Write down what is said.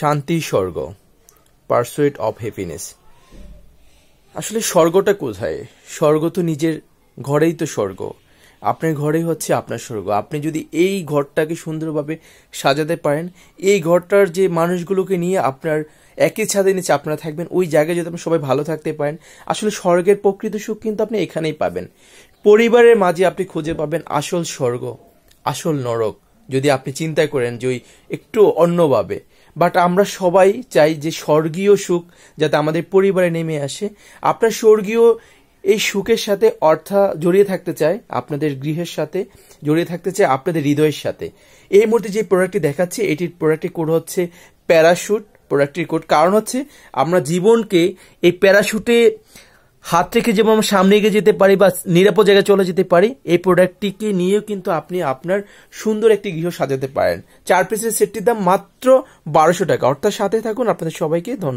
শান্তি স্বর্গ pursuit of happiness আসলে স্বর্গটা কোথায় স্বর্গ তো নিজের ঘরেই তো স্বর্গ আপনার ঘরেই হচ্ছে আপনার স্বর্গ আপনি যদি এই ঘরটাকে সুন্দরভাবে সাজাতে পারেন এই ঘরটার যে মানুষগুলোকে নিয়ে আপনার একই ছাদে নিচে আপনারা থাকবেন ওই জায়গায় যদি আপনি সবাই ভালো থাকতে পারেন আসলে স্বর্গের প্রকৃত সুখ কিন্তু আপনি এখানেই পাবেন পরিবারের মাঝে আপনি খুঁজে পাবেন আসল স্বর্গ আসল নরক যদি আপনি চিন্তা করেন যে ওই একটু অন্যভাবে বাট আমরা সবাই চাই যে স্বর্গীয় সুখ যাতে আমাদের পরিবারে নেমে আসে আপনার স্বর্গীয় এই সুখের সাথে অর্থা জড়িয়ে থাকতে চায় আপনাদের গৃহের সাথে জড়িয়ে থাকতে চায় আপনাদের হৃদয়ের সাথে এই মুহূর্তে যে প্রোডাক্টটি দেখাচ্ছে এটির প্রোডাক্টের কোড হচ্ছে প্যারাশুট প্রোডাক্টটির কোড কারণ হচ্ছে আমরা জীবনকে এই প্যারাশুটে হাত রেখে যেমন সামনে এগিয়ে যেতে পারি বা নিরাপদ জায়গায় চলে যেতে পারি এই প্রোডাক্টটিকে নিয়েও কিন্তু আপনি আপনার সুন্দর একটি গৃহ সাজাতে পারেন চার পিসের সেটটির দাম মাত্র বারোশো টাকা অর্থাৎ সাথে থাকুন আপনাদের সবাইকে ধন্যবাদ